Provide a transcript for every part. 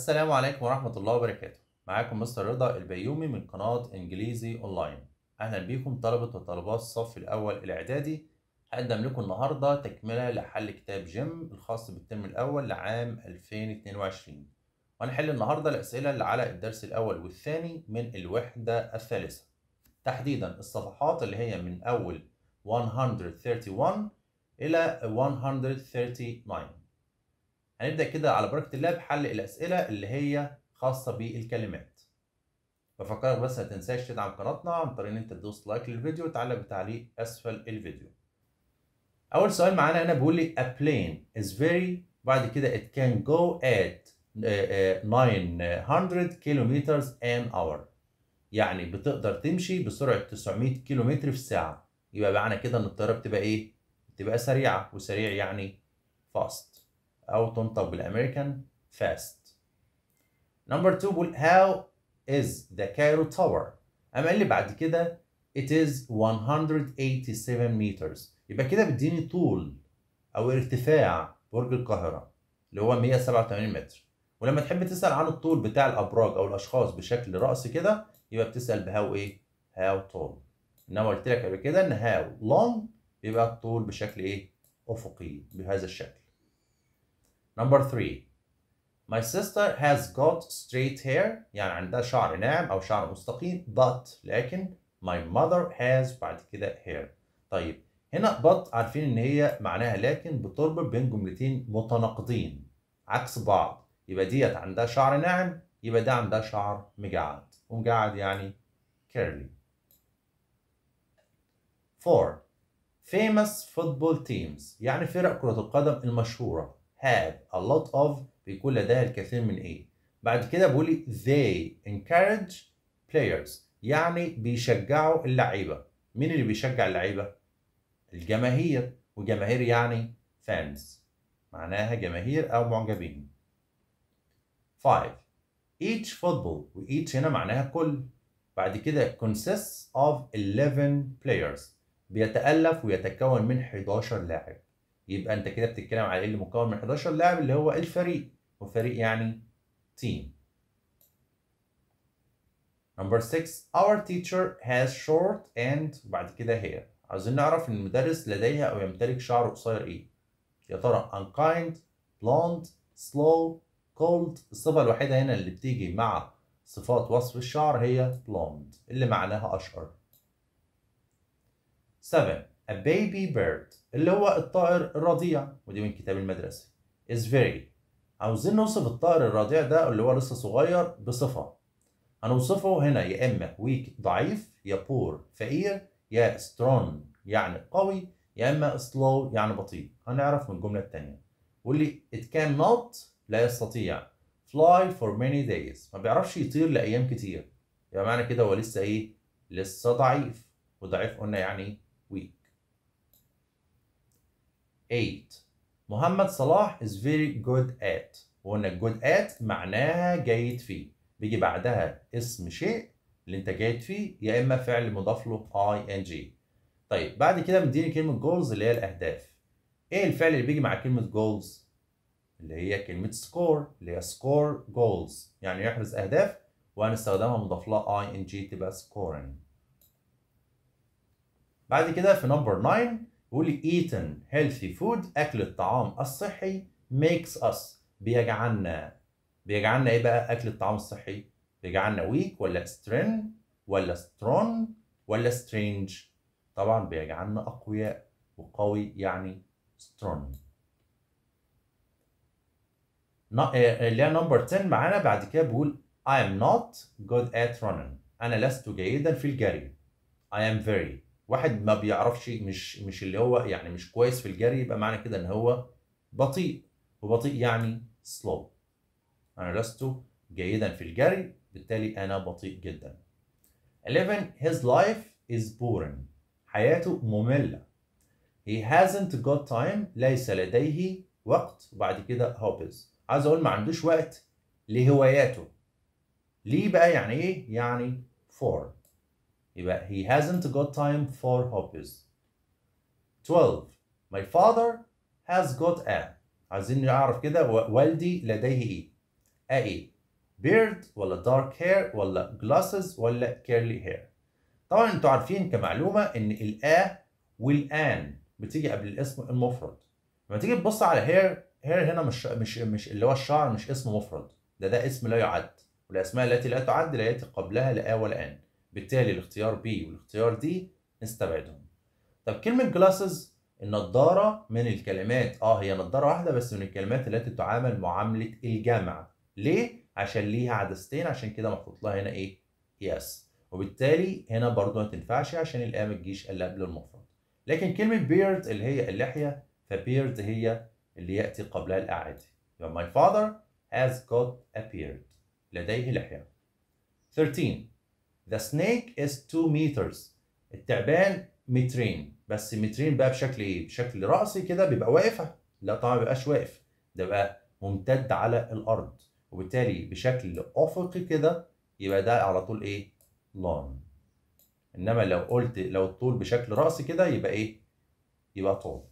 السلام عليكم ورحمة الله وبركاته معاكم مستر رضا البيومي من قناة إنجليزي أونلاين أهلا بيكم طلبة وطلبات الصف الأول الإعدادي هقدم لكم النهاردة تكملة لحل كتاب جيم الخاص بالترم الأول لعام 2022 وهنحل النهاردة الأسئلة اللي على الدرس الأول والثاني من الوحدة الثالثة تحديدا الصفحات اللي هي من أول 131 إلى 139 هنبدأ كده على بركة الله بحل الأسئلة اللي هي خاصة بالكلمات بفكرك بس ما تنساش تدعم قناتنا عن طريق ان انت تدوس لايك للفيديو وتعلق بتعليق اسفل الفيديو اول سؤال معانا هنا بيقول لي a plane is very بعد كده it can go at 900 آه، آه، kilometers an hour يعني بتقدر تمشي بسرعة 900 كيلومتر في الساعة يبقى معنى كده ان الطيارة بتبقى ايه؟ بتبقى سريعة وسريع يعني fast أو تنطق بالأمريكان فاست نمبر 2 بقول هاو از ذا كايرو تاور أما قال لي بعد كده it is 187 meters يبقى كده بيديني طول أو ارتفاع برج القاهرة اللي هو 187 متر ولما تحب تسأل عن الطول بتاع الأبراج أو الأشخاص بشكل رأس كده يبقى بتسأل بهاو إيه؟ هاو تول إنما قلت لك قبل كده إن هاو لونج بيبقى الطول بشكل إيه؟ أفقي بهذا الشكل Number three, my sister has got straight hair يعني عندها شعر ناعم أو شعر مستقيم but لكن my mother has بعد كده hair طيب هنا but عارفين إن هي معناها لكن بتربط بين جملتين متناقضين عكس بعض يبقى ديت عندها شعر ناعم يبقى ده عندها شعر مجعد ومجعد يعني curly 4 famous football teams يعني فرق كرة القدم المشهورة have a lot of بيكون لديها الكثير من ايه بعد كده بيقول لي they encourage players يعني بيشجعوا اللعيبه مين اللي بيشجع اللعيبه الجماهير وجماهير يعني fans معناها جماهير او معجبين 5 each football و each هنا معناها كل بعد كده consists of 11 players بيتألف ويتكون من 11 لاعب يبقى انت كده بتتكلم على اللي مكون من 11 لاعب اللي هو الفريق وفريق يعني تيم نمبر 6 Our teacher has short and وبعد كده hair عاوزين نعرف ان المدرس لديها او يمتلك شعر قصير ايه يا ترى unkind blonde slow cold الصفة الوحيدة هنا اللي بتيجي مع صفات وصف الشعر هي blonde اللي معناها اشقر 7 A baby bird اللي هو الطائر الرضيع ودي من كتاب المدرسة is very عاوزين نوصف الطائر الرضيع ده اللي هو لسه صغير بصفة هنوصفه هنا يا إما weak ضعيف يا poor فقير يا strong يعني قوي يا إما slow يعني بطيء هنعرف من الجملة التانية واللي it cannot لا يستطيع fly for many days ما بيعرفش يطير لأيام كتير يبقى معنى كده هو لسه إيه لسه ضعيف وضعيف قلنا يعني weak 8 محمد صلاح is very good at وقلنا good at معناها جيد فيه بيجي بعدها اسم شيء اللي انت جيد فيه يا اما فعل مضاف له ing طيب بعد كده مديني كلمه جولز اللي هي الاهداف ايه الفعل اللي بيجي مع كلمه جولز اللي هي كلمه سكور اللي هي سكور جولز يعني يحرز اهداف وهنستخدمها مضاف لها ing تبقى scoring. بعد كده في نمبر 9 بيقول لي eaten healthy food اكل الطعام الصحي makes us بيجعلنا بيجعلنا ايه بقى اكل الطعام الصحي بيجعلنا weak ولا strength ولا strong ولا strange طبعا بيجعلنا اقوياء وقوي يعني strong آه، آه، اللي هي نمبر 10 معانا بعد كده بيقول I am not good at running أنا لست جيدا في الجري I am very واحد ما بيعرفش مش مش اللي هو يعني مش كويس في الجري يبقى معنى كده ان هو بطيء وبطيء يعني سلو انا لست جيدا في الجري بالتالي انا بطيء جدا 11 his life is boring حياته مملة he hasn't got time ليس لديه وقت وبعد كده hobbies عايز اقول ما عندوش وقت لهواياته ليه بقى يعني ايه يعني for يبقى he hasn't got time for hobbies 12 my father has got a عايزين نعرف كده والدي لديه ايه a ايه beard ولا dark hair ولا glasses ولا curly hair طبعا انتوا عارفين كمعلومه ان الآ والآن بتيجي قبل الاسم المفرد لما تيجي تبص على هير هير هنا مش مش مش اللي هو الشعر مش اسم مفرد ده ده اسم لا يعد والاسماء التي لا تعد لا ياتي قبلها لا والان بالتالي الاختيار بي والاختيار دي نستبعدهم طب كلمة جلاسز النضارة من الكلمات اه هي نضارة واحدة بس من الكلمات التي تعامل معاملة الجمع ليه؟ عشان ليها عدستين عشان كده محطوط لها هنا ايه؟ يس وبالتالي هنا برضه ما تنفعش عشان الآية ما تجيش إلا قبل المفرد لكن كلمة بيرد اللي هي اللحية فبيرد هي اللي يأتي قبلها الأعادي يبقى my father has got a beard لديه لحية 13 The snake is 2 meters التعبان مترين بس مترين بقى بشكل ايه؟ بشكل رأسي كده بيبقى واقفة لا طبعا ما بيبقاش واقف ده بقى ممتد على الأرض وبالتالي بشكل أفقي كده يبقى ده على طول ايه؟ long انما لو قلت لو الطول بشكل رأسي كده يبقى ايه؟ يبقى طول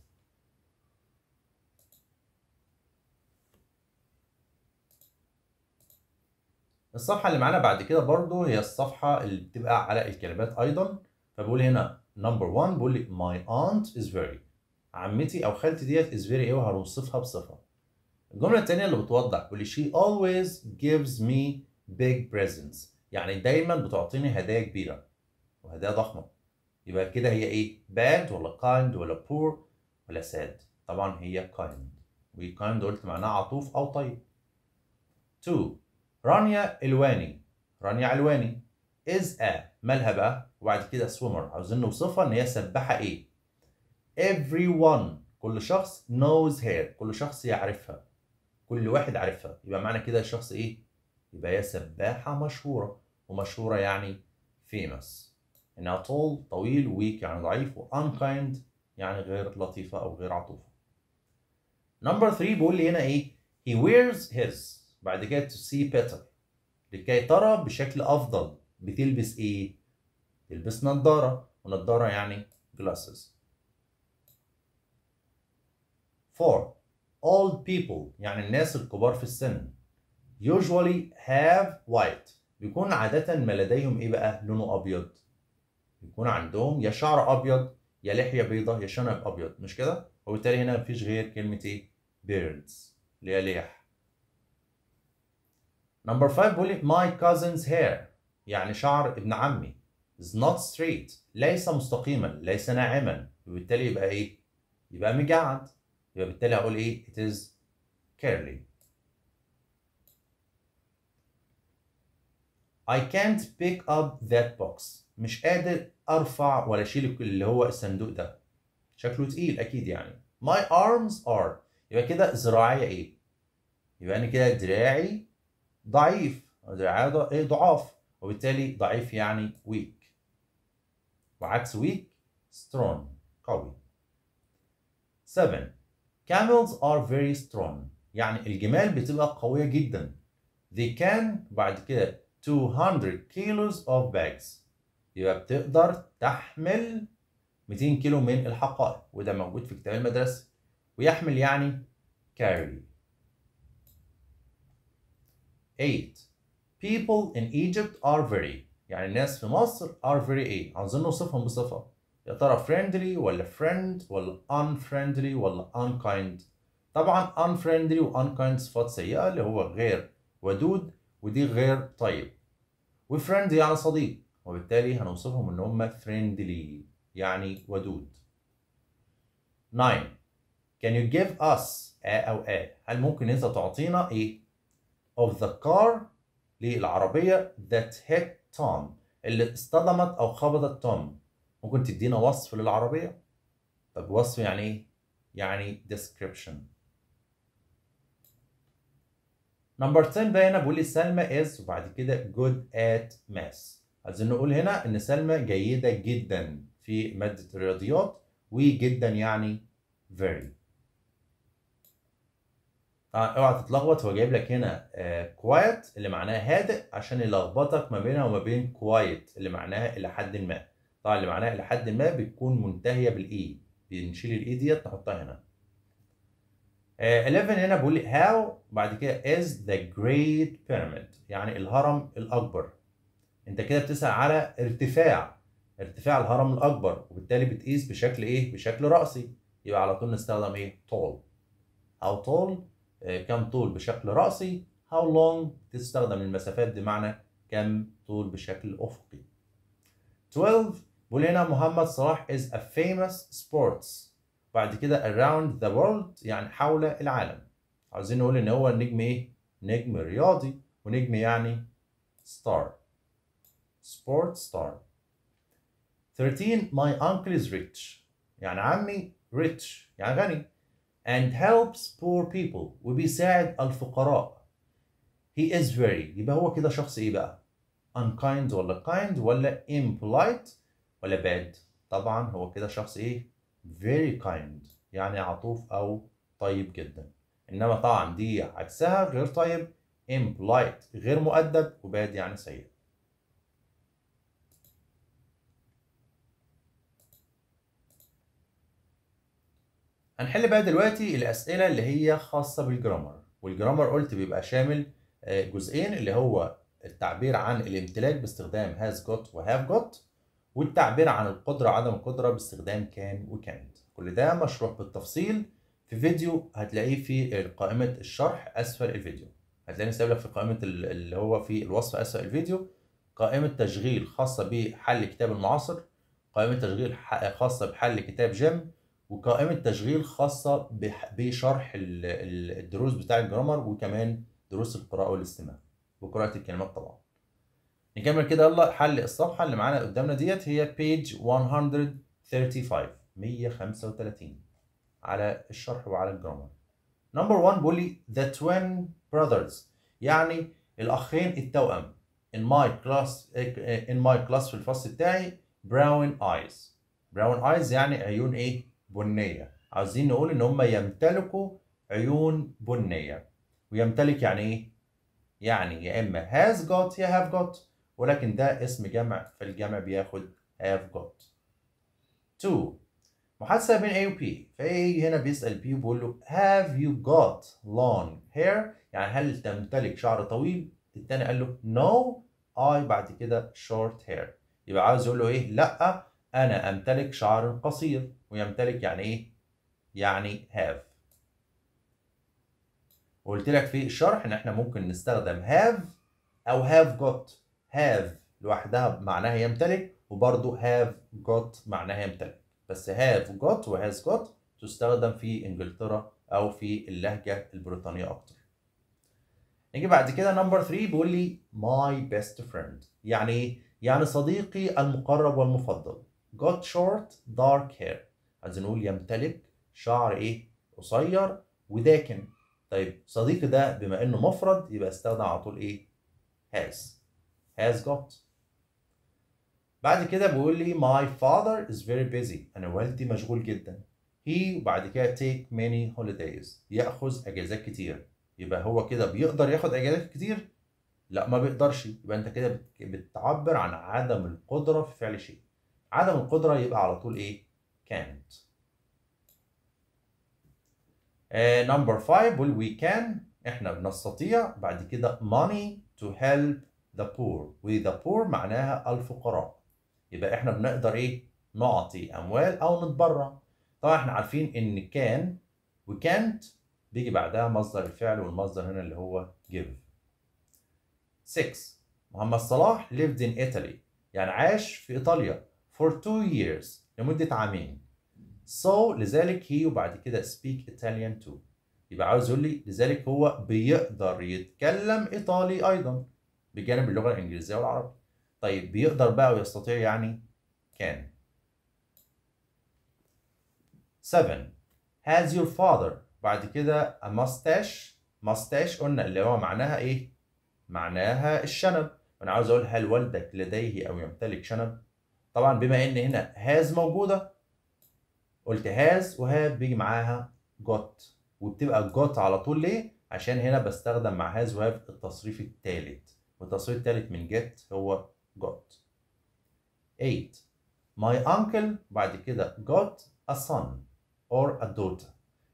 الصفحة اللي معانا بعد كده برضو هي الصفحة اللي بتبقى على الكلمات أيضا فبقول هنا نمبر 1 بقول لي my aunt is very عمتي أو خالتي ديت is very إيه وهنوصفها بصفة الجملة التانية اللي بتوضح بقول لي she always gives me big presents يعني دايما بتعطيني هدايا كبيرة وهدايا ضخمة يبقى كده هي إيه bad ولا kind ولا poor ولا sad طبعا هي kind وكايند قلت معناها عطوف أو طيب 2 رانيا الواني رانيا علواني از ا مالها بقى وبعد كده سويمر عاوزين نوصفها ان هي سباحه ايه everyone كل شخص knows her كل شخص يعرفها كل واحد عارفها يبقى معنى كده الشخص ايه يبقى هي سباحه مشهوره ومشهوره يعني famous انها tall طويل weak يعني ضعيف و unkind يعني غير لطيفه او غير عطوفه نمبر 3 بيقول لي هنا ايه he wears his بعد كده تو سي بيتر لكي ترى بشكل افضل بتلبس ايه؟ تلبس نظاره ونظاره يعني glasses. 4. Old people يعني الناس الكبار في السن usually have white بيكون عادة ما لديهم ايه بقى؟ لونه ابيض. بيكون عندهم يا شعر ابيض يا لحيه بيضه يا شنب ابيض مش كده؟ وبالتالي هنا مفيش غير كلمه ايه؟ beards اللي هي ليح. نمبر 5 بيقول لي my cousin's hair يعني شعر ابن عمي is not straight ليس مستقيما ليس ناعما وبالتالي يبقى ايه؟ يبقى مجعد يبقى بالتالي هقول ايه؟ it is curly I can't pick up that box مش قادر ارفع ولا اشيل اللي هو الصندوق ده شكله تقيل اكيد يعني my arms are يبقى كده ذراعي ايه؟ يبقى انا كده دراعي ضعيف ايه ضعاف وبالتالي ضعيف يعني weak وعكس weak strong قوي 7 camels are very strong يعني الجمال بتبقى قوية جدا they can بعد كده 200 kilos of bags يبقى بتقدر تحمل 200 كيلو من الحقائب وده موجود في كتاب المدرسة ويحمل يعني carry 8 people in Egypt are very يعني الناس في مصر are very ايه عاوزين نوصفهم بصفة يا ترى friendly ولا friend ولا unfriendly ولا unkind طبعا unfriendly و unkind صفات سيئة اللي هو غير ودود ودي غير طيب friend يعني صديق وبالتالي هنوصفهم ان هم friendly يعني ودود 9 can you give us a او a هل ممكن انت تعطينا ايه of the car للعربية that hit Tom اللي اصطدمت أو خبطت توم ممكن تدينا وصف للعربية؟ طب وصف يعني إيه؟ يعني description نمبر 10 بقى هنا بيقول لي سلمى از وبعد كده good at math عايزين نقول هنا ان سلمى جيده جدا في ماده الرياضيات وجدا يعني very آه، اوعى تتلخبط هو جايب لك هنا كوايت آه، اللي معناها هادئ عشان يلخبطك ما بينها وما بين كوايت اللي معناها الى حد ما طبعا اللي معناها الى حد ما بتكون منتهيه بالاي e، بنشيل الاي e ديت نحطها هنا 11 آه، هنا بيقول لي هاو بعد كده از ذا جريت بيراميد يعني الهرم الاكبر انت كده بتسال على ارتفاع ارتفاع الهرم الاكبر وبالتالي بتقيس بشكل ايه بشكل راسي يبقى على طول نستخدم ايه tall او tall آه، كم طول بشكل رأسي how long تستخدم المسافات بمعنى كم طول بشكل أفقي 12 بيقول محمد صلاح is a famous sports بعد كده around the world يعني حول العالم عاوزين نقول ان هو نجم ايه نجم رياضي ونجم يعني star sport star 13 my uncle is rich يعني عمي rich يعني غني and helps poor people وبيساعد الفقراء he is very يبقى هو كده شخص ايه بقى unkind ولا kind ولا impolite ولا bad طبعا هو كده شخص ايه very kind يعني عطوف او طيب جدا انما طبعا دي عكسها غير طيب impolite غير مؤدب وباد يعني سيء هنحل بقى دلوقتي الاسئله اللي هي خاصه بالجرامر والجرامر قلت بيبقى شامل آه، جزئين اللي هو التعبير عن الامتلاك باستخدام هاز جوت وهاف جوت والتعبير عن القدره وعدم القدره باستخدام كان وكانت كل ده مشروح بالتفصيل في فيديو هتلاقيه في قائمه الشرح اسفل الفيديو هتلاقيني سايب لك في قائمه اللي هو في الوصف اسفل الفيديو قائمه تشغيل خاصه بحل كتاب المعاصر قائمه تشغيل خاصه بحل كتاب جيم وقائمة تشغيل خاصة بشرح الدروس بتاع الجرامر وكمان دروس القراءة والاستماع وقراءة الكلمات طبعا نكمل كده يلا حل الصفحة اللي معانا قدامنا ديت هي page 135 135 على الشرح وعلى الجرامر نمبر 1 بيقول لي the twin brothers يعني الأخين التوأم in my class in my class في الفصل بتاعي brown eyes brown eyes يعني عيون ايه بنيه عاوزين نقول ان هم يمتلكوا عيون بنيه ويمتلك يعني ايه يعني يا اما has got يا have got ولكن ده اسم جمع فالجمع بياخد have got 2 محادثه بين A و P فA هنا بيسأل P وبيقول له have you got long hair يعني هل تمتلك شعر طويل التاني قال له no I بعد كده short hair يبقى عاوز يقول له ايه لا انا امتلك شعر قصير ويمتلك يعني ايه؟ يعني have وقلت لك في الشرح ان احنا ممكن نستخدم have او have got have لوحدها معناها يمتلك وبرضه have got معناها يمتلك بس have got و has got تستخدم في انجلترا او في اللهجه البريطانيه اكتر نيجي بعد كده نمبر 3 بيقول لي my best friend يعني ايه يعني صديقي المقرب والمفضل got short dark hair عايزين نقول يمتلك شعر ايه قصير وداكن طيب صديقي ده بما انه مفرد يبقى استخدم على طول ايه has has got بعد كده بيقول لي my father is very busy انا والدي مشغول جدا he وبعد كده take many holidays ياخذ اجازات كتير يبقى هو كده بيقدر ياخد اجازات كتير لا ما بيقدرش يبقى انت كده بتعبر عن عدم القدره في فعل شيء عدم القدره يبقى على طول ايه can't. Uh, number five well, we can احنا بنستطيع بعد كده money to help the poor وthe poor معناها الفقراء يبقى احنا بنقدر ايه نعطي اموال او نتبرع طبعا احنا عارفين ان can can't بيجي بعدها مصدر الفعل والمصدر هنا اللي هو give 6 محمد صلاح lived in Italy يعني عاش في ايطاليا for two years لمدة عامين so لذلك he وبعد كده speak Italian too يبقى عاوز يقول لي لذلك هو بيقدر يتكلم إيطالي أيضا بجانب اللغة الإنجليزية والعربية طيب بيقدر بقى ويستطيع يعني كان 7 has your father بعد كده a mustache mustache قلنا اللي هو معناها ايه معناها الشنب انا عاوز اقول هل والدك لديه او يمتلك شنب طبعا بما ان هنا هاز موجوده قلت هاز وهاف بيجي معاها جوت وبتبقى جوت على طول ليه؟ عشان هنا بستخدم مع هاز وهاف التصريف الثالث والتصريف الثالث من جيت هو جوت 8 my uncle بعد كده got a son or a daughter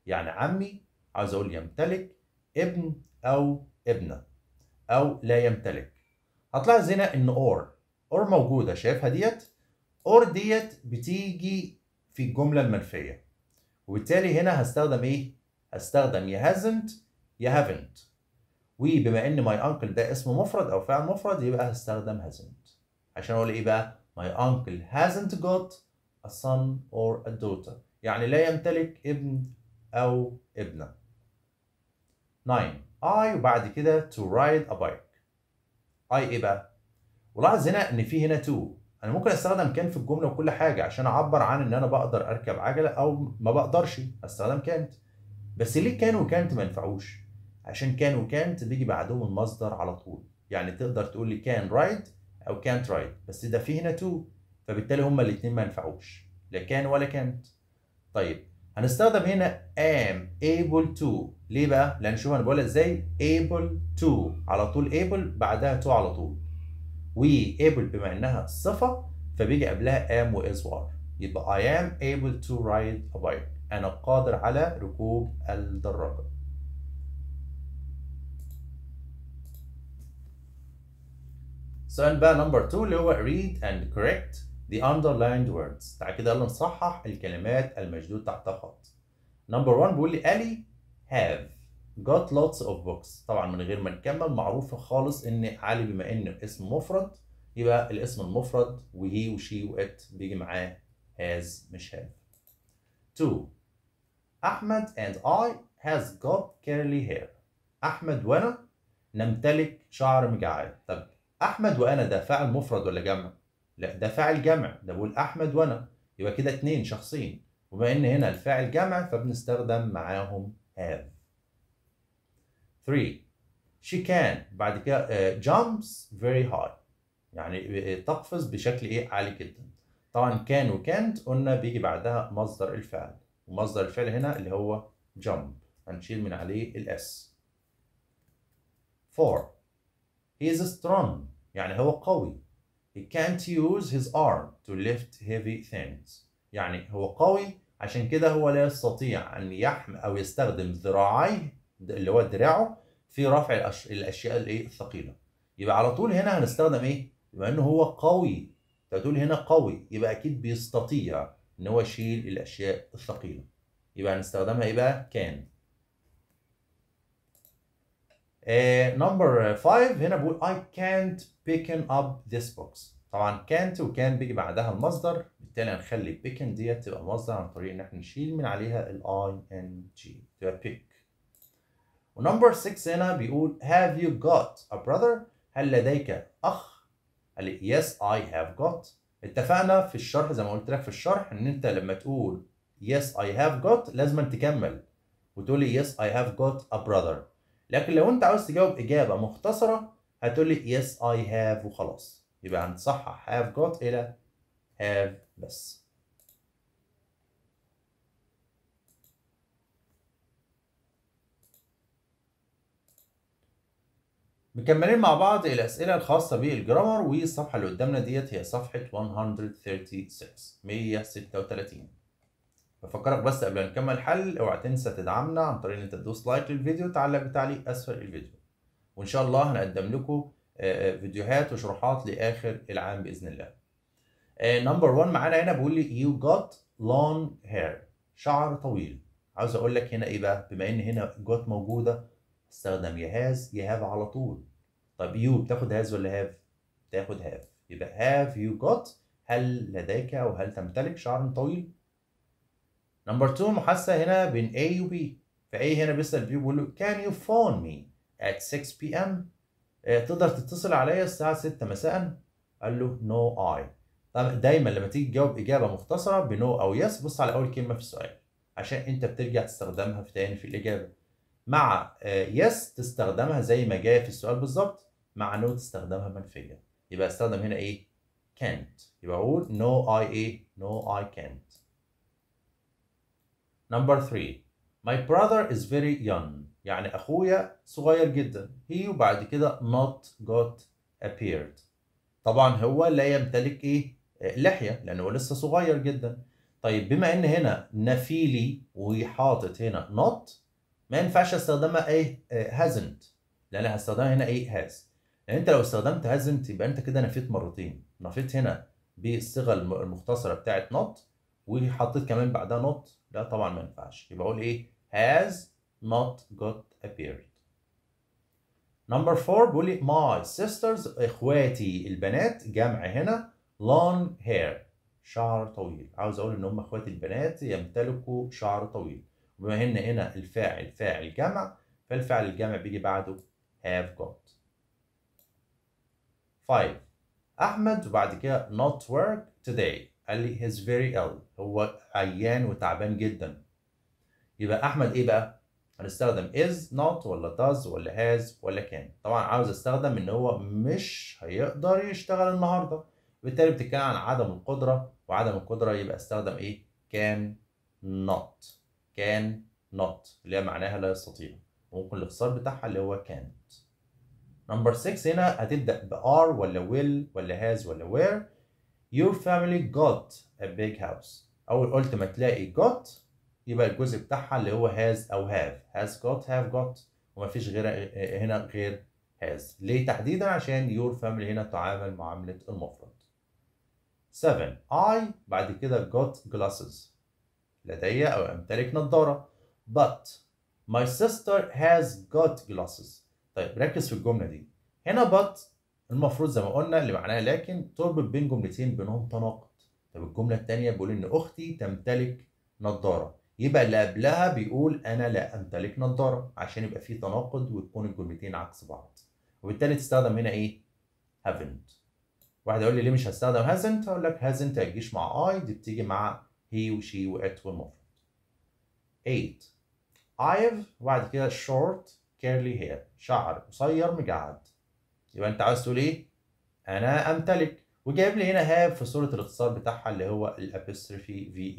يعني عمي عاوز اقول يمتلك ابن او ابنه او لا يمتلك هتلاحظ هنا ان اور اور موجوده شايفها ديت اور ديت بتيجي في الجملة المنفية وبالتالي هنا هستخدم ايه؟ هستخدم يا hasn't يا haven't وبما ان my uncle ده اسم مفرد او فعل مفرد يبقى هستخدم hasn't عشان اقول ايه بقى؟ my uncle hasn't got a son or a daughter يعني لا يمتلك ابن او ابنه 9 I وبعد كده to ride a bike I ايه بقى؟ ولاحظ هنا ان في هنا to انا ممكن استخدم كان في الجمله وكل حاجه عشان اعبر عن ان انا بقدر اركب عجله او ما بقدرش استخدم كانت بس ليه كان وكانت ما ينفعوش عشان كان وكانت بيجي بعدهم المصدر على طول يعني تقدر تقول لي كان رايد او كانت رايد بس ده فيه هنا تو فبالتالي هما الاثنين ما ينفعوش لا كان ولا كانت طيب هنستخدم هنا am able to ليه بقى لان شوف انا بقولها ازاي able to على طول able بعدها to على طول وابل بما انها صفه فبيجي قبلها am واز وار يبقى I am able to ride a bike انا قادر على ركوب الدراجه سؤال بقى نمبر 2 اللي هو read and correct the underlined words تعال كده يلا نصحح الكلمات المشدود تحتها خط نمبر 1 بيقول لي الي have got lots of books طبعا من غير ما نكمل معروفة خالص ان علي بما ان اسم مفرد يبقى الاسم المفرد وهي وشي وات بيجي معاه has مش have. 2. أحمد and I has got curly hair. أحمد وأنا نمتلك شعر مجعد. طب أحمد وأنا ده فعل مفرد ولا جمع؟ لا ده فعل جمع، ده بقول أحمد وأنا. يبقى كده اتنين شخصين. وبما إن هنا الفاعل جمع فبنستخدم معاهم have. 3 she can بعد كده uh, jumps very high يعني uh, تقفز بشكل ايه عالي جدا طبعا كان وكانت قلنا بيجي بعدها مصدر الفعل ومصدر الفعل هنا اللي هو jump هنشيل من عليه الاس 4 he is strong يعني هو قوي he can't use his arm to lift heavy things يعني هو قوي عشان كده هو لا يستطيع ان يحمل او يستخدم ذراعيه اللي هو دراعه في رفع الأش... الاشياء الايه الثقيله يبقى على طول هنا هنستخدم ايه بما انه هو قوي فتقول هنا قوي يبقى اكيد بيستطيع ان هو يشيل الاشياء الثقيله يبقى هنستخدمها ايه بقى كان نمبر آه، 5 هنا بقول I can't pick up this box طبعا can't وكان بيجي بعدها المصدر بالتالي هنخلي pick ديت تبقى مصدر عن طريق ان احنا نشيل من عليها ال G تبقى pick ونمبر 6 هنا بيقول have you got a brother هل لديك اخ قال لي yes I have got اتفقنا في الشرح زي ما قلت لك في الشرح ان انت لما تقول yes I have got لازم تكمل وتقول لي yes I have got a brother لكن لو انت عاوز تجاوب اجابه مختصره هتقول لي yes I have وخلاص يبقى هنصحح have got الى have بس مكملين مع بعض الأسئلة الخاصة بالجرامر والصفحة اللي قدامنا ديت هي صفحة 136 136 بفكرك بس قبل ما نكمل الحل اوعى تنسى تدعمنا عن طريق ان انت تدوس لايك للفيديو وتعلق بتعليق اسفل الفيديو وان شاء الله هنقدم لكم آه، آه، فيديوهات وشروحات لاخر العام باذن الله آه، نمبر 1 معانا هنا بيقول لي يو جوت لونج هير شعر طويل عاوز اقول لك هنا ايه بقى بما ان هنا جوت موجوده استخدم يا هاز يا هاف على طول طب يو بتاخد هاز ولا هاف؟ بتاخد هاف يبقى هاف يو جوت هل لديك أو هل تمتلك شعر طويل؟ نمبر 2 محاسه هنا بين A و B فأي هنا بيسأل بيو بيقول له can you phone me at 6 p.m. آه، تقدر تتصل عليا الساعة 6 مساء؟ قال له no اي طب دايما لما تيجي تجاوب إجابة مختصرة بنو أو يس بص على أول كلمة في السؤال عشان أنت بترجع تستخدمها في تاني في الإجابة مع يس آه، تستخدمها زي ما جايه في السؤال بالظبط مع نو تستخدمها منفيه يبقى استخدم هنا ايه can't يبقى اقول no I ايه no I can't number 3 my brother is very young يعني اخويا صغير جدا he وبعد كده not got appeared طبعا هو لا يمتلك ايه آه، لحيه لانه هو لسه صغير جدا طيب بما ان هنا نفيلي وحاطط هنا not ما ينفعش استخدمها ايه هازنت آه، لان هستخدمها هنا ايه هاز لان يعني انت لو استخدمت هازنت يبقى انت كده نفيت مرتين نفيت هنا بالصيغه المختصره بتاعه نوت وحطيت كمان بعدها نوت لا طبعا ما ينفعش يبقى اقول ايه has not got appeared نمبر 4 بيقول لي my sisters اخواتي البنات جمع هنا long hair شعر طويل عاوز اقول ان هم اخواتي البنات يمتلكوا شعر طويل بما ان هنا الفاعل فاعل جمع فالفعل الجمع بيجي بعده have got 5 طيب، احمد وبعد كده not work today قال لي he's very ill هو عيان وتعبان جدا يبقى احمد ايه بقى هنستخدم is not ولا does ولا has ولا can طبعا عاوز استخدم ان هو مش هيقدر يشتغل النهارده بالتالي بتتكلم عن عدم القدره وعدم القدره يبقى استخدم ايه can not كان نوت اللي هي معناها لا يستطيع وممكن الاختصار بتاعها اللي هو كانت نمبر 6 هنا هتبدا بار ولا will ولا has ولا where your family got a big house اول قلت ما تلاقي got يبقى الجزء بتاعها اللي هو has او have has got have got ومفيش غير هنا غير has ليه تحديدا عشان your family هنا تعامل معامله المفرد 7 I بعد كده got glasses لدي أو أمتلك نظارة but my sister has got glasses طيب ركز في الجملة دي هنا but المفروض زي ما قلنا اللي معناها لكن تربط بين جملتين بينهم تناقض طب الجملة التانية بيقول إن أختي تمتلك نظارة يبقى اللي قبلها بيقول أنا لا أمتلك نظارة عشان يبقى في تناقض وتكون الجملتين عكس بعض وبالتالي تستخدم هنا إيه؟ haven't واحد يقول لي ليه مش هستخدم hasn't هقول لك hasn't هتجيش مع I دي بتيجي مع he وشي وات ومور 8 I've وبعد كده short curly hair شعر قصير مجعد يبقى انت عاوز تقول ايه؟ انا امتلك وجايب لي هنا هاف في صوره الاختصار بتاعها اللي هو الابستروفي في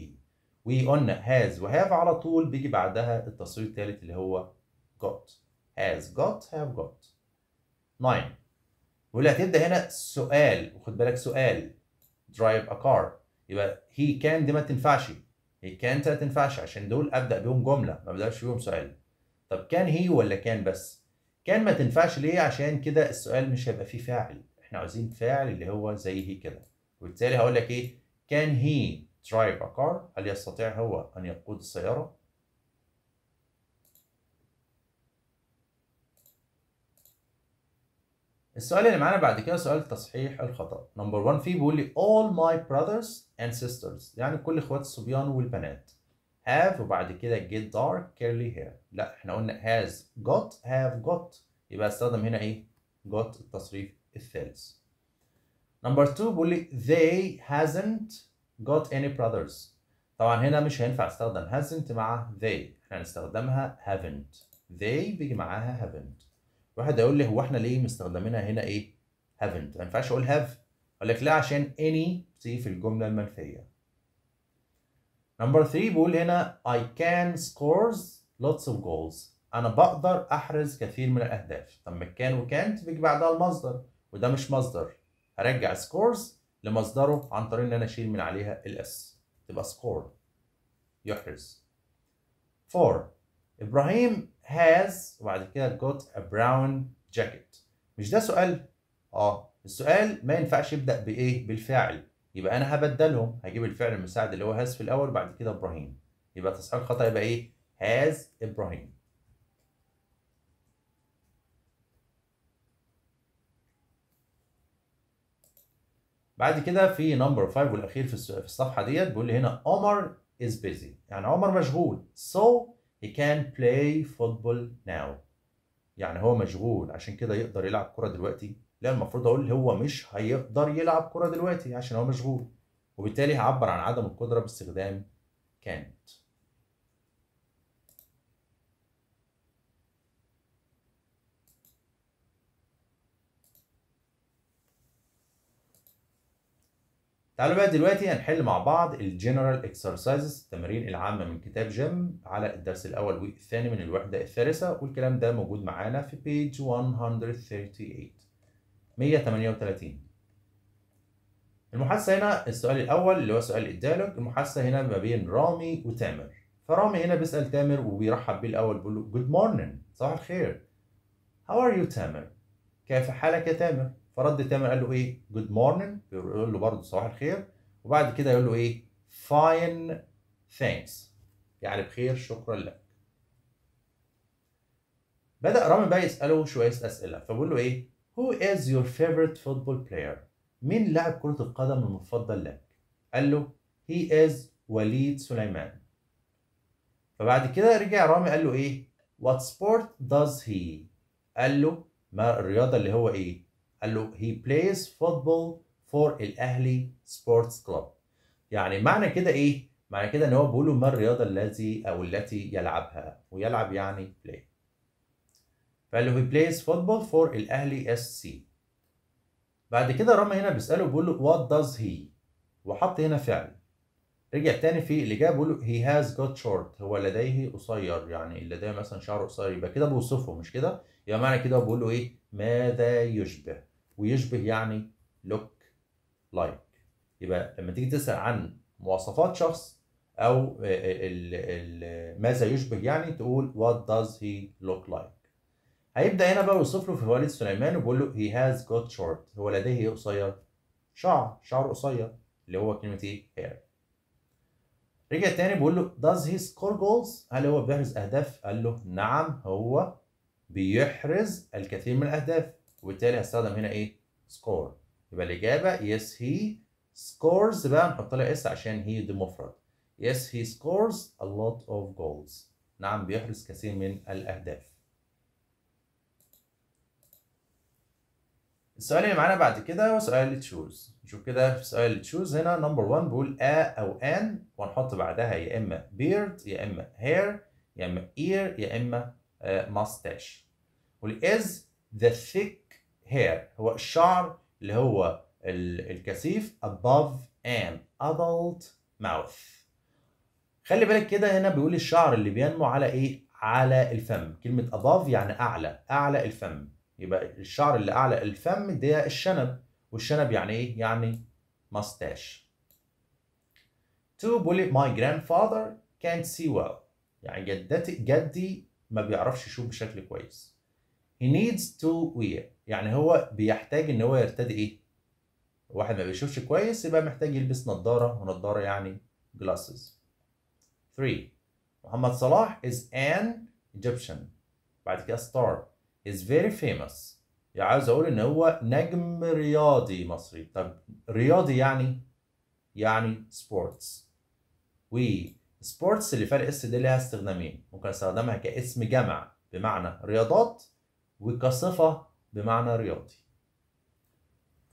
اي وقلنا هاز وهاف على طول بيجي بعدها التصوير الثالث اللي هو got has got have got 9 واللي هتبدا هنا سؤال وخد بالك سؤال drive a car يبقى هي كان دي ما تنفعش هي كانت ما تنفعش عشان دول ابدا بيهم جمله ما ابداش بيهم سؤال طب كان هي ولا كان بس كان ما تنفعش ليه عشان كده السؤال مش هيبقى فيه فاعل احنا عايزين فاعل اللي هو زي هي كده وبالتالي هقول لك ايه كان هي drive a car هل يستطيع هو ان يقود السياره السؤال اللي معانا بعد كده سؤال تصحيح الخطأ نمبر 1 فيه بيقول لي all my brothers and sisters يعني كل اخواتي الصبيان والبنات have وبعد كده get dark curly hair لا احنا قلنا has got have got يبقى استخدم هنا ايه got التصريف الثالث نمبر 2 بيقول لي they hasn't got any brothers طبعا هنا مش هينفع استخدم hasn't مع they احنا هنستخدمها haven't they بيجي معاها haven't واحد هيقول لي هو احنا ليه مستخدمينها هنا ايه هافنت ما ينفعش اقول هاف اقول لك لا عشان اني سي في الجمله المنفيه نمبر 3 بيقول هنا I can scores lots of goals انا بقدر احرز كثير من الاهداف طب ما كان وكانت بيجي بعدها المصدر وده مش مصدر هرجع سكورز لمصدره عن طريق ان انا اشيل من عليها الاس تبقى سكور يحرز 4 ابراهيم has وبعد كده got a brown jacket مش ده سؤال اه السؤال ما ينفعش يبدا بايه بالفعل يبقى انا هبدلهم هجيب الفعل المساعد اللي هو has في الاول وبعد كده ابراهيم يبقى تصحيح الخطا يبقى ايه has ابراهيم بعد كده في نمبر 5 والاخير في الصفحه ديت بيقول لي هنا عمر is busy يعني عمر مشغول so He can play football now. يعني هو مشغول عشان كده يقدر يلعب كرة دلوقتي؟ لا المفروض أقول هو مش هيقدر يلعب كرة دلوقتي عشان هو مشغول. وبالتالي هعبر عن عدم القدرة باستخدام can't. تعالوا بقى دلوقتي هنحل مع بعض الجنرال اكسرسايزز التمارين العامه من كتاب جيم على الدرس الاول والثاني من الوحده الثالثه والكلام ده موجود معانا في بيج 138 138 المحادثه هنا السؤال الاول اللي هو سؤال الديالوج المحادثه هنا ما بين رامي وتامر فرامي هنا بيسال تامر وبيرحب بيه الاول بيقول له جود مورنينج صباح الخير هاو ار يو تامر كيف حالك يا تامر فرد تامر قال له ايه جود مورنينج يقول له برضه صباح الخير وبعد كده يقول له ايه فاين ثانكس يعني بخير شكرا لك بدأ رامي بقى يسأله شوية أسئلة فبيقول له إيه؟ Who is your favorite football player؟ مين لاعب كرة القدم المفضل لك؟ قال له هي از وليد سليمان. فبعد كده رجع رامي قال له إيه؟ وات سبورت داز هي قال له ما الرياضة اللي هو إيه؟ قال له هي بلايز فوتبول فور الاهلي سبورتس كلوب يعني معنى كده ايه معنى كده ان هو بيقول له ما الرياضه الذي او التي يلعبها ويلعب يعني بلاي فقال له هي بلايز فوتبول فور الاهلي اس سي بعد كده رامي هنا بيساله بيقول له وات داز هي وحط هنا فعل رجع تاني في الاجابه بيقول له هي هاز جوت شورت هو لديه قصير يعني اللي لديه مثلا شعره قصير يبقى كده بيوصفه مش كده يبقى معنى كده بقول له ايه ماذا يشبه ويشبه يعني لوك لايك يبقى لما تيجي تسال عن مواصفات شخص او الـ آه، آه، الـ ماذا يشبه يعني تقول وات داز هي لوك لايك هيبدا هنا بقى يوصف له في والد سليمان وبيقول له هي هاز جوت شورت هو لديه قصير شعر شعر قصير اللي هو كلمه ايه هير رجع تاني بيقول له داز هي سكور جولز هل هو بيحرز اهداف قال له نعم هو بيحرز الكثير من الاهداف وبالتالي هستخدم هنا ايه سكور يبقى الاجابه يس هي سكورز بقى نحط لها اس عشان هي دي مفرد يس هي سكورز a lot of goals نعم بيحرز كثير من الاهداف السؤال اللي معانا بعد كده هو سؤال تشوز نشوف كده في سؤال تشوز هنا نمبر 1 بقول ا او ان ونحط بعدها يا اما بيرد يا اما هير يا اما اير يا اما ماستاش آه، والإز ذا ثيك هير هو الشعر اللي هو الكثيف above an adult mouth خلي بالك كده هنا بيقول الشعر اللي بينمو على ايه على الفم كلمة above يعني أعلى أعلى الفم يبقى الشعر اللي أعلى الفم ده الشنب والشنب يعني إيه؟ يعني مستاش تو بولي my grandfather can't see well يعني جدتي جدي ما بيعرفش يشوف بشكل كويس he needs to wear يعني هو بيحتاج ان هو يرتدي ايه واحد ما بيشوفش كويس يبقى محتاج يلبس نظاره ونظاره يعني glasses 3 محمد صلاح is an Egyptian بعد كده star is very famous يعني عاوز اقول ان هو نجم رياضي مصري طب رياضي يعني يعني sports و sports اللي فرق اس دي ليها استخدامين ممكن استخدمها كاسم جمع بمعنى رياضات وكصفة بمعنى رياضي.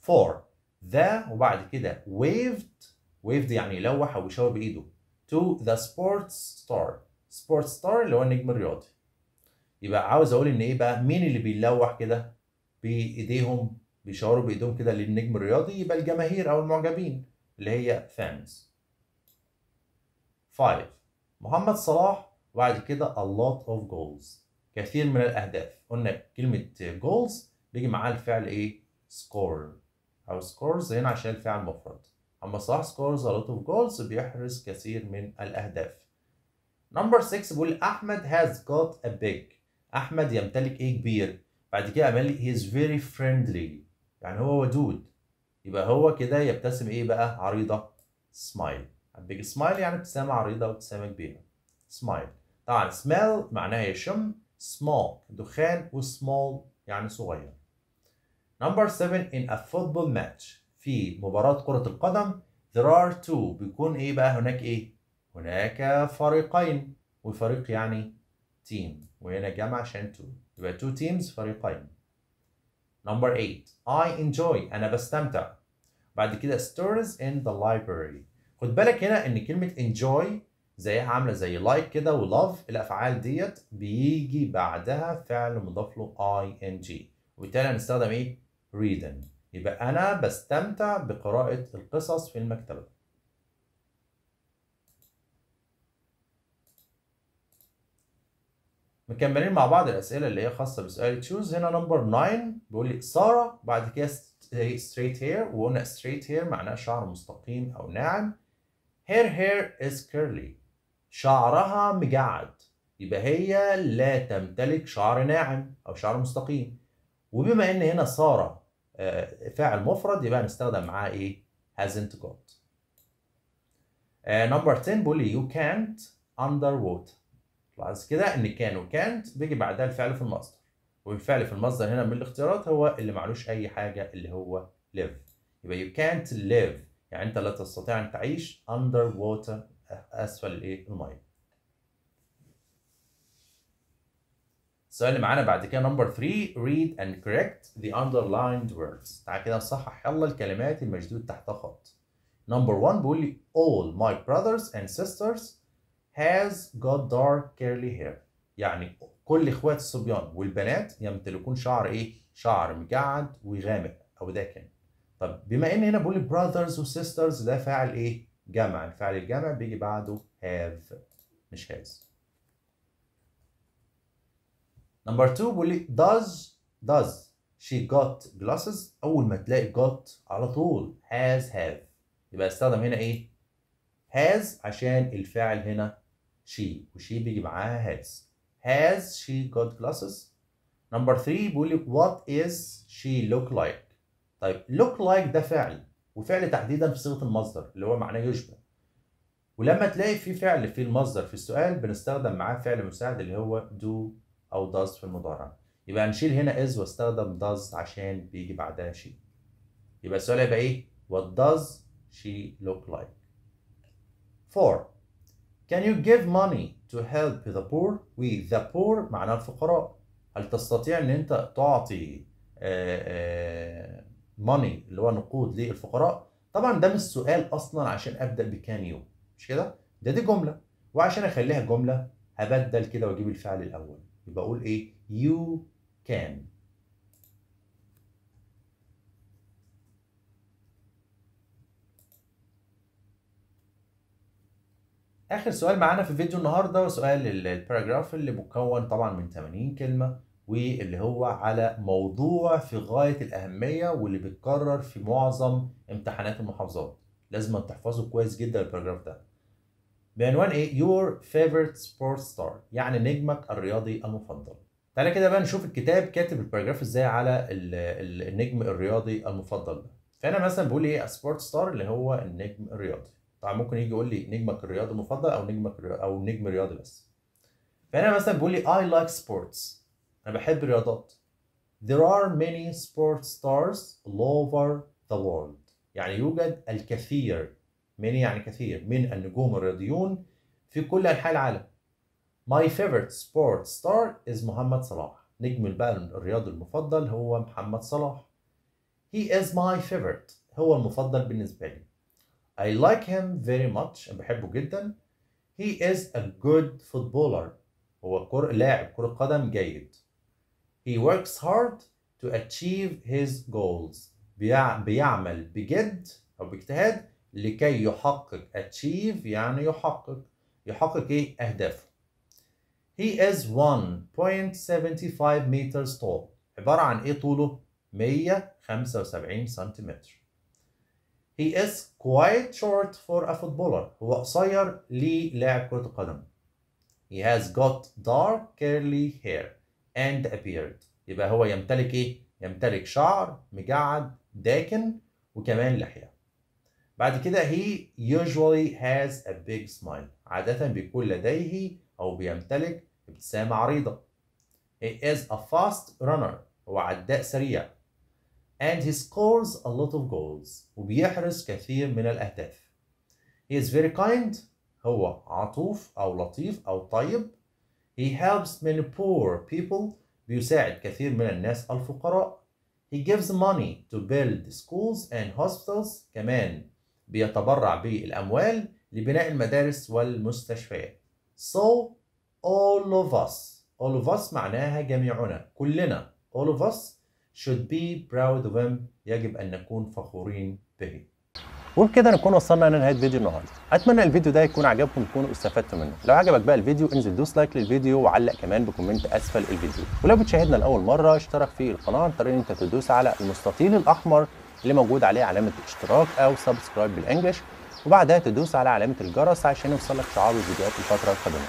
for the وبعد كده waved waved يعني يلوح أو يشاور بإيده to the sports star sports star اللي هو النجم الرياضي. يبقى عاوز أقول إن إيه بقى مين اللي بيلوح كده بإيديهم بيشاوروا بإيديهم كده للنجم الرياضي يبقى الجماهير أو المعجبين اللي هي fans. 5 محمد صلاح وبعد كده a lot of goals كثير من الاهداف قلنا كلمه جولز بيجي معاها الفعل ايه سكور او سكورز هنا عشان الفعل مفرد اما صح سكورز a اوف جولز بيحرز كثير من الاهداف نمبر 6 بيقول احمد هاز جوت ا بيج احمد يمتلك ايه كبير بعد كده قال لي هيز فيري فريندلي يعني هو ودود يبقى هو كده يبتسم ايه بقى عريضه سمايل بيج سمايل يعني ابتسامه عريضه وابتسامه كبيره سمايل طبعا سمايل معناها يشم smoke دخان و small يعني صغير number seven in a football match في مباراة كرة القدم there are two بيكون ايه بقى هناك ايه هناك فريقين وفريق يعني team وهنا جمع عشان two يبقى two teams فريقين number eight I enjoy أنا بستمتع بعد كده stories in the library خد بالك هنا ان كلمة enjoy زيها عامله زي لايك like كده ولاف الافعال ديت بيجي بعدها فعل مضاف له اي ان جي وبالتالي هنستخدم ايه ريدن يبقى انا بستمتع بقراءه القصص في المكتبه مكملين مع بعض الاسئله اللي هي خاصه بسؤال تشوز هنا نمبر 9 بيقول لي ساره بعد كده ستريت هير وقلنا ستريت هير معناه شعر مستقيم او ناعم هير hair is curly شعرها مجعد يبقى هي لا تمتلك شعر ناعم او شعر مستقيم وبما ان هنا صار آه، فاعل مفرد يبقى هنستخدم معاه ايه hasn't got نمبر آه، 10 بيقول لي you can't underwater لاحظ كده ان كان وكانت بيجي بعدها الفعل في المصدر والفعل في المصدر هنا من الاختيارات هو اللي معلوش اي حاجه اللي هو live يبقى you can't live يعني انت لا تستطيع ان تعيش underwater اسفل الايه الميه السؤال اللي معانا بعد كده نمبر 3 read and correct the underlined words تعالى كده نصحح يلا الكلمات المشدود تحتها خط نمبر 1 بيقول لي all my brothers and sisters has got dark curly hair يعني كل اخوات الصبيان والبنات يمتلكون شعر ايه شعر مجعد وغامق او داكن طب بما ان هنا بيقول لي brothers وسيسترز ده فاعل ايه جمع الفعل الجمع بيجي بعده have مش has نمبر 2 بيقول لي does does she got glasses اول ما تلاقي got على طول has have يبقى استخدم هنا ايه has عشان الفعل هنا she وشي بيجي معاها has has she got glasses نمبر 3 بيقول لي what is she look like طيب look like ده فعل وفعل تحديدا في صيغه المصدر اللي هو معناه يشبه ولما تلاقي في فعل في المصدر في السؤال بنستخدم معاه فعل مساعد اللي هو دو او داز في المضارع يبقى هنشيل هنا از واستخدم داز عشان بيجي بعدها شي يبقى السؤال هيبقى ايه what does she look like 4 can you give money to help the poor with the poor معناه الفقراء هل تستطيع ان انت تعطي آآ آه، آآ آه، ماني اللي هو نقود للفقراء طبعا ده مش سؤال اصلا عشان ابدا بكان يوم مش كده ده دي جمله وعشان اخليها جمله هبدل كده واجيب الفعل الاول يبقى اقول ايه يو كان اخر سؤال معانا في فيديو النهارده سؤال الباراجراف اللي مكون طبعا من 80 كلمه واللي هو على موضوع في غاية الأهمية واللي بيتكرر في معظم امتحانات المحافظات لازم تحفظه كويس جدا البروجرام ده بعنوان ايه your favorite sports star يعني نجمك الرياضي المفضل تعالى كده بقى نشوف الكتاب كاتب الباراجراف ازاي على النجم الرياضي المفضل ده فانا مثلا بقول ايه سبورت ستار اللي هو النجم الرياضي طبعا ممكن يجي يقول لي نجمك الرياضي المفضل او نجمك او نجم رياضي بس فانا مثلا بقول لي اي لايك سبورتس انا بحب الرياضات There are many sports stars all over the world يعني يوجد الكثير many يعني كثير من النجوم الرياضيون في كل أنحاء العالم My favorite sports star is محمد صلاح نجم الرياضي المفضل هو محمد صلاح He is my favorite هو المفضل بالنسبة لي I like him very much أنا بحبه جدا He is a good footballer هو كر... لاعب كرة قدم جيد He works hard to achieve his goals بيعمل بجد أو باجتهاد لكي يحقق achieve يعني يحقق يحقق إيه أهدافه He is 1.75 meters tall عبارة عن إيه طوله؟ 175 سنتيمتر He is quite short for a footballer هو قصير للاعب كرة القدم He has got dark curly hair and appeared يبقى هو يمتلك ايه؟ يمتلك شعر مجعد داكن وكمان لحيه. بعد كده he usually has a big smile عادة بيكون لديه أو بيمتلك ابتسامة عريضة. He is a fast runner هو عداء سريع. And he scores a lot of goals وبيحرز كثير من الأهداف. He is very kind هو عطوف أو لطيف أو طيب He helps many poor people بيساعد كثير من الناس الفقراء He gives money to build schools and hospitals كمان بيتبرع بالأموال لبناء المدارس والمستشفيات So all of us all of us معناها جميعنا كلنا all of us should be proud of him يجب أن نكون فخورين به وبكده نكون وصلنا لنهايه فيديو النهارده اتمنى الفيديو ده يكون عجبكم تكونوا استفدتوا منه لو عجبك بقى الفيديو انزل دوس لايك للفيديو وعلق كمان بكومنت اسفل الفيديو ولو بتشاهدنا لاول مره اشترك في القناه عن طريق ان انت تدوس على المستطيل الاحمر اللي موجود عليه علامه اشتراك او سبسكرايب بالانجلش وبعدها تدوس على علامه الجرس عشان يوصلك شعار وفيديوهات الفتره القادمه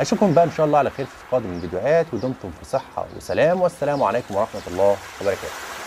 اشوفكم بقى ان شاء الله على خير في قادم الفيديوهات ودمتم في صحه وسلام والسلام عليكم ورحمه الله وبركاته